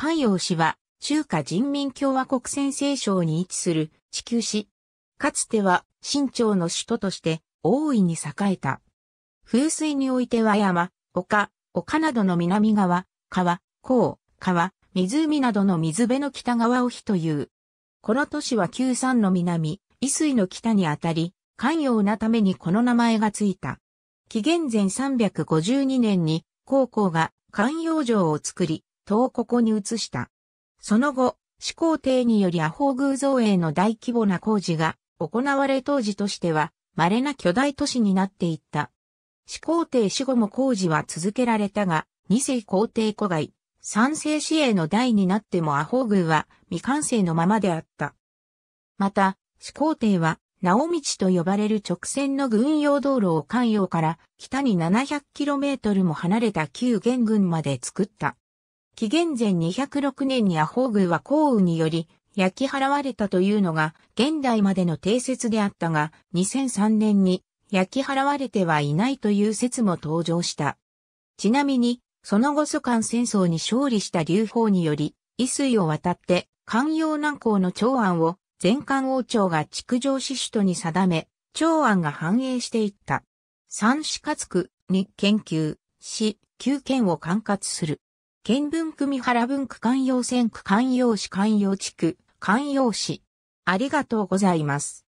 関陽市は中華人民共和国先西省に位置する地球市。かつては新朝の首都として大いに栄えた。風水においては山、丘、丘などの南側、川、港、川、湖などの水辺の北側を日という。この都市は九山の南、伊水の北にあたり、関陽なためにこの名前がついた。紀元前352年に、高校が関陽城を作り、ここに移した。その後、始皇帝によりアホ偶宮造営の大規模な工事が行われ当時としては稀な巨大都市になっていった。始皇帝死後も工事は続けられたが、二世皇帝古外、三世市営の代になってもアホ偶宮は未完成のままであった。また、始皇帝は、直道と呼ばれる直線の軍用道路を関陽から北に 700km も離れた旧元軍まで作った。紀元前206年にアホーグは降雨により焼き払われたというのが現代までの定説であったが、2003年に焼き払われてはいないという説も登場した。ちなみに、その後蘇韓戦争に勝利した劉邦により、伊水を渡って、関陽南港の長安を、全館王朝が築城支主都に定め、長安が繁栄していった。三かつ区に研究し、旧県を管轄する。県分区三原分区関陽線区関陽市関陽地区、関陽市。ありがとうございます。